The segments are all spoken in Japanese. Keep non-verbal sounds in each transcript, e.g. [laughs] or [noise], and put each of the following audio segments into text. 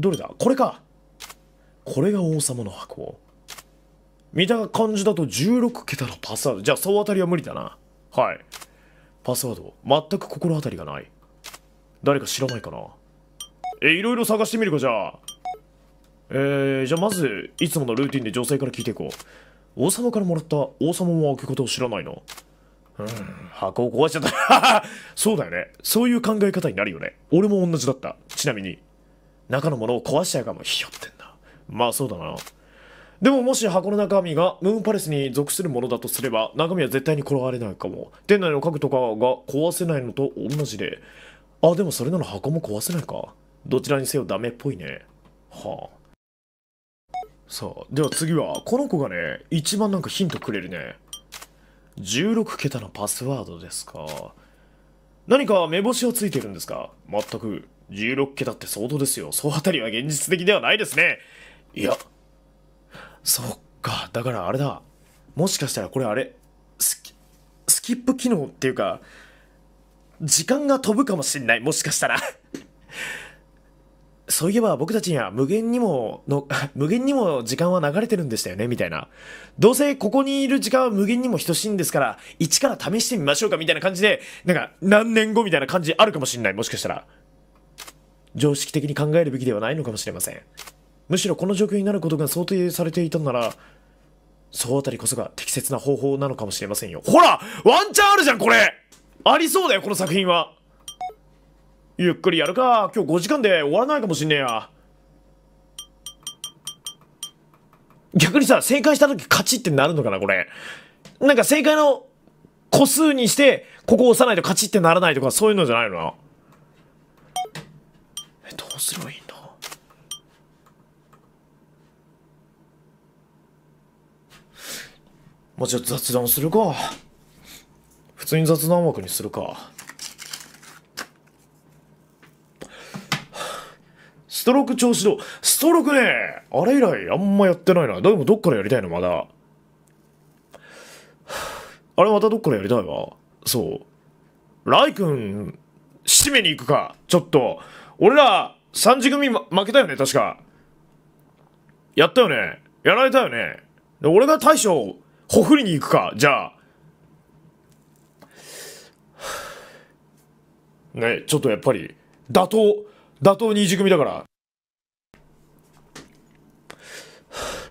どれだこれかこれが王様の箱。見た感じだと16桁のパスワード。じゃあ総当たりは無理だな。はい。パスワード。全く心当たりがない。誰か知らないかなえ、いろいろ探してみるか、じゃあ。えー、じゃあまず、いつものルーティンで女性から聞いていこう。王様からもらった王様も開けとを知らないの。うん、箱を壊しちゃった。[laughs] そうだよね。そういう考え方になるよね。俺も同じだった。ちなみに。中のものを壊しちゃうかも。ひよってんだまあそうだな。でももし箱の中身がムーンパレスに属するものだとすれば、中身は絶対に転がれないかも。店内の家具とかが壊せないのと同じで。あ、でもそれなら箱も壊せないか。どちらにせよダメっぽいね。はあ。さあ、では次は、この子がね、一番なんかヒントくれるね。16桁のパスワードですか。何か目星はついてるんですか全く。16桁って相当ですよ。うあたりは現実的ではないですね。いや、そっか、だからあれだ。もしかしたらこれあれ、スキスキップ機能っていうか、時間が飛ぶかもしんない、もしかしたら [laughs] そういえば僕たちには無限にもの、[laughs] 無限にも時間は流れてるんでしたよね、みたいな。どうせここにいる時間は無限にも等しいんですから、一から試してみましょうか、みたいな感じで、なんか何年後みたいな感じあるかもしんない、もしかしたら。常識的に考えるべきではないのかもしれません。むしろこの状況になることが想定されていたんなら、そうあたりこそが適切な方法なのかもしれませんよ。ほらワンチャンあるじゃんこれありそうだよ、この作品はゆっくりやるか。今日5時間で終わらないかもしんねえや。逆にさ、正解した時カチってなるのかな、これ。なんか正解の個数にして、ここ押さないとカチってならないとか、そういうのじゃないのえどうすればいいんだもうちょっと雑談するか普通に雑談枠にするかストローク調子どうストロークねあれ以来あんまやってないなでもどっからやりたいのまだあれまたどっからやりたいわそうライ君締めに行くかちょっと俺ら、3時組、ま、負けたよね、確か。やったよね。やられたよね。で俺が大将、ほふりに行くか、じゃあ。[sighs] ね、ちょっとやっぱり、打倒、打倒2時組だから。[sighs]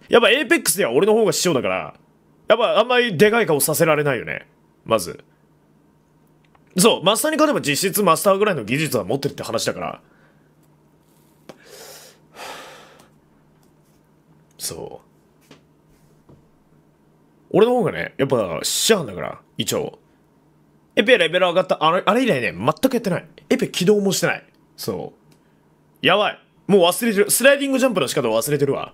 やっぱエーペックスでは俺の方が師匠だから、やっぱあんまりでかい顔させられないよね。まず。そう、マスターに勝てば実質マスターぐらいの技術は持ってるって話だから。そう。俺の方がね、やっぱ、しちゃうんだから、一応。エペレベル上がった、あれ、あれ以来ね、全くやってない。エペ起動もしてない。そう。やばい。もう忘れてる。スライディングジャンプの仕方を忘れてるわ。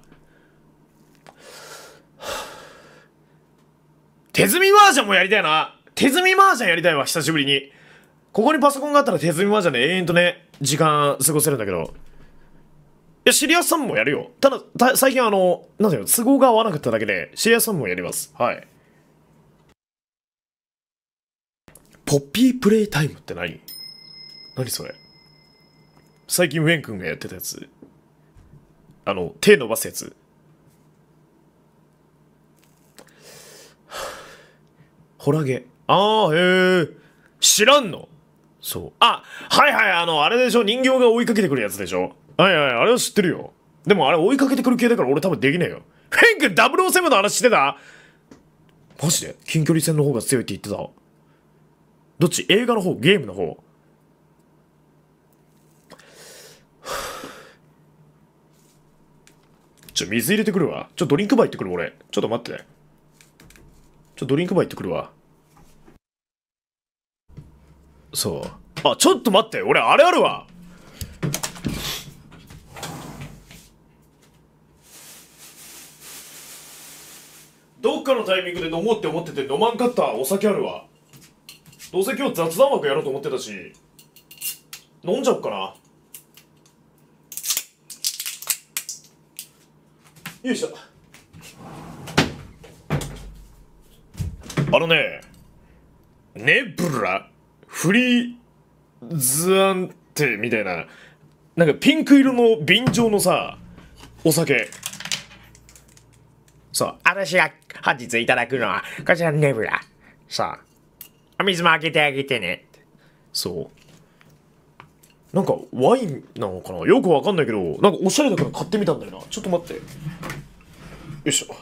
手積み麻雀もやりたいな。手積み麻雀やりたいわ、久しぶりに。ここにパソコンがあったら手積み麻雀で永遠とね、時間過ごせるんだけど。いや、シリアさんもやるよ。ただ、た最近あの、なんだよ、都合が合わなかっただけで、シリアさんもやります。はい。ポッピープレイタイムって何何それ最近ウェン君がやってたやつ。あの、手伸ばすやつ。ホラゲ。ああ、へえ。知らんのそう。あ、はいはい、あの、あれでしょ、人形が追いかけてくるやつでしょ。はいはい、あれは知ってるよ。でもあれ追いかけてくる系だから俺多分できねえよ。フェンク007の話してたマジで近距離戦の方が強いって言ってたどっち映画の方ゲームの方ちょ、水入れてくるわ。ちょ、ドリンクバー行ってくる、俺。ちょっと待ってちょ、ドリンクバー行ってくるわ。そう。あ、ちょっと待って。俺、あれあるわ。かのタイミングで飲もうって思ってて飲まんかったお酒あるわどうせ今日雑談枠やろうと思ってたし飲んじゃおっかなよいしょあのねネブラフリーズアンテみたいななんかピンク色の瓶状のさお酒そう嵐が本日いただくのは、こちらのネブラ。さあ、お水も開けてあげてね。そう。なんか、ワインなのかなよくわかんないけど、なんかおしゃれだから買ってみたんだよな。ちょっと待って。よいしょ。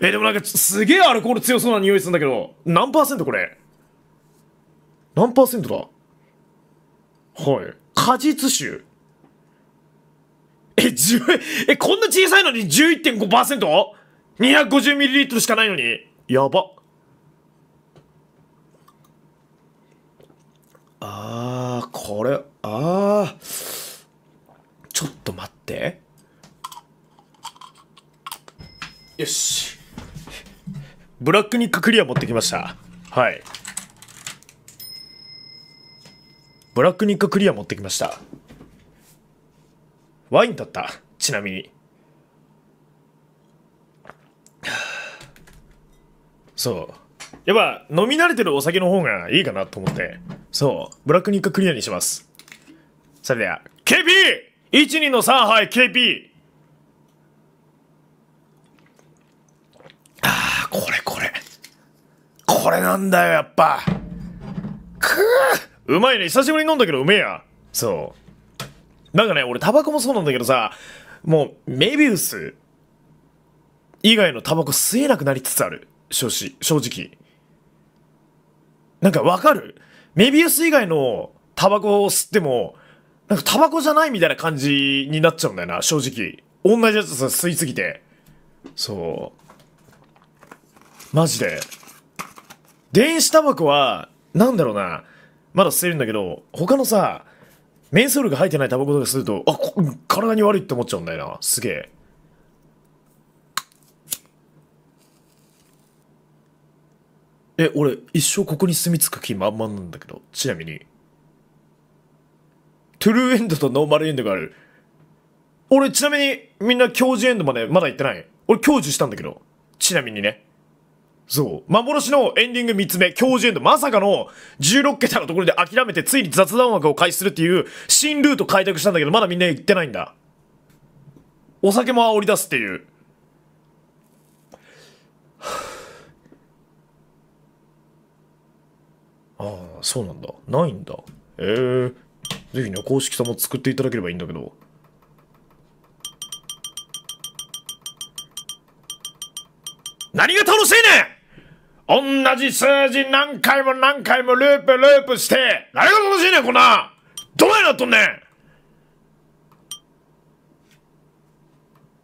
え、でもなんか、すげえアルコール強そうな匂いするんだけど、何パーセントこれ何パーセントだはい。果実酒。え、1え、こんな小さいのに 11.5%?250ml しかないのに。やば。あー、これ、あー。ちょっと待って。よし。ブラックニッククリア持ってきました。はい。ブラックニッククリア持ってきました。ワインだった。ちなみに。そう。やっぱ飲み慣れてるお酒の方がいいかなと思って。そう。ブラックニッククリアにします。それでは、KP!12 の3杯 KP! ああ、これこれ。これなんだよ、やっぱ。くうまいね。久しぶりに飲んだけどうめえや。そう。なんかね、俺タバコもそうなんだけどさ、もうメビウス以外のタバコ吸えなくなりつつある。正直。正直。なんかわかるメビウス以外のタバコを吸っても、なんかタバコじゃないみたいな感じになっちゃうんだよな、正直。同じやつさ、吸いすぎて。そう。マジで。電子タバコは、なんだろうな。まだ吸えるんだけど、他のさ、メンソールが入ってないタバコとかすると、あ、体に悪いって思っちゃうんだよな。すげえ。え、俺、一生ここに住み着く気満々なんだけど、ちなみに。トゥルーエンドとノーマルエンドがある。俺、ちなみに、みんな教授エンドまでまだ行ってない。俺、教授したんだけど。ちなみにね。そう。幻のエンディング3つ目、教授エンド。まさかの16桁のところで諦めてついに雑談枠を開始するっていう新ルート開拓したんだけど、まだみんな行ってないんだ。お酒も煽り出すっていう。[sighs] ああ、そうなんだ。ないんだ。ええー。ぜひね、公式さんも作っていただければいいんだけど。同じ数字何回も何回もループループして、誰が楽しいねん、こんなどないなっとんね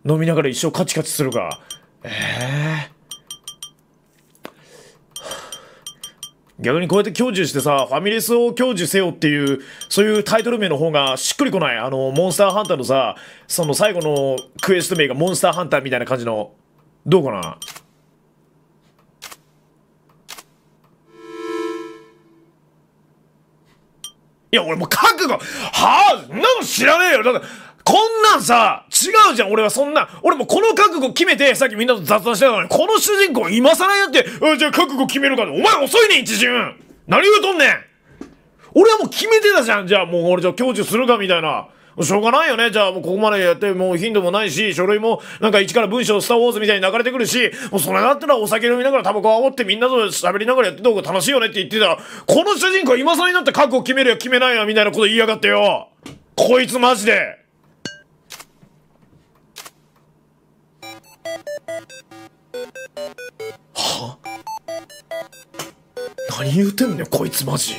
ん飲みながら一生カチカチするか。えー逆にこうやって享受してさ、ファミレスを享受せよっていう、そういうタイトル名の方がしっくりこない。あの、モンスターハンターのさ、その最後のクエスト名がモンスターハンターみたいな感じの、どうかないや、俺もう覚悟、はぁ、あ、なん知らねえよ。だって、こんなんさ、違うじゃん、俺はそんな。俺もこの覚悟決めて、さっきみんなと雑談してたのに、この主人公今更やって、じゃあ覚悟決めるかお前遅いね一巡何言うとんねん俺はもう決めてたじゃん、じゃあもう俺じゃあ享受するかみたいな。しょうがないよね。じゃあ、もうここまでやって、もう頻度もないし、書類も、なんか一から文章、スターウォーズみたいに流れてくるし、もうそれだったらお酒飲みながらタバコ煽ってみんなと喋りながらやってた方が楽しいよねって言ってたら、この主人公今更になって覚悟決めるや決めないやみたいなこと言いやがってよ。こいつマジで。は何言うてんねこいつマジ。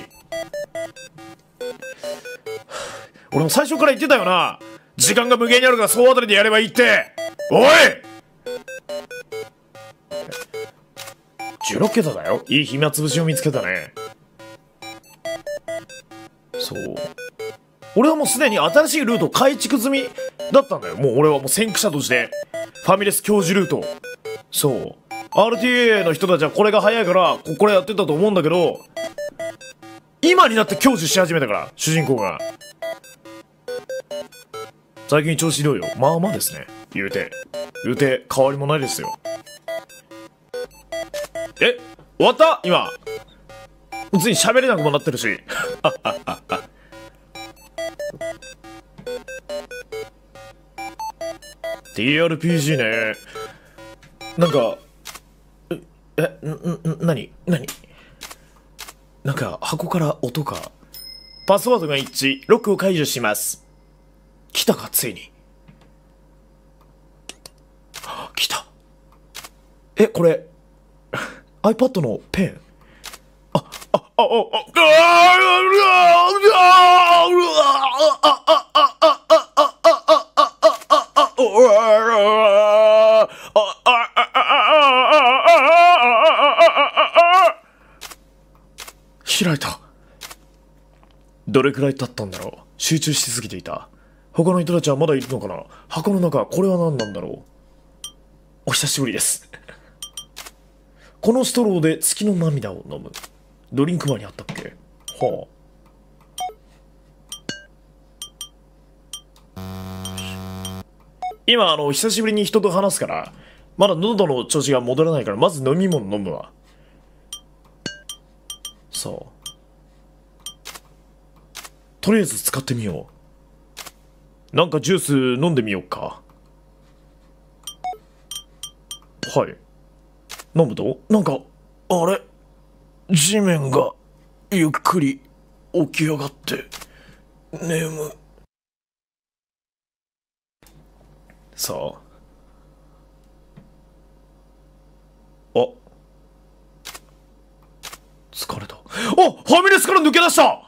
俺も最初から言ってたよな時間が無限にあるから総当たりでやればいいっておい16桁だよいい暇つぶしを見つけたねそう俺はもうすでに新しいルート改築済みだったんだよもう俺はもう先駆者としてファミレス教授ルートそう RTA の人たちはこれが早いからこれやってたと思うんだけど今になって享受し始めたから主人公が最近調子どうよまあまあですね。言うて。言うて、変わりもないですよ。え終わった今。普通に喋れなくもなってるし。はははは。TRPG ね。なんか、え、な、な、なになになんか箱から音が。パスワードが一致、ロックを解除します。来たかついに来たえこれ iPad のペンああああああああああ開いたどれくらい経ったんだろう集中しすぎていた他の人たちはまだいるのかな箱の中、これは何なんだろうお久しぶりですこのストローで月の涙を飲む。ドリンクバーにあったっけはあ。今、あの、久しぶりに人と話すから、まだ喉の調子が戻らないから、まず飲み物飲むわ。そう。とりあえず使ってみよう。なんかジュース飲んでみようかはい飲むとなんかあれ地面がゆっくり起き上がって眠さああ疲れたあファミレスから抜け出した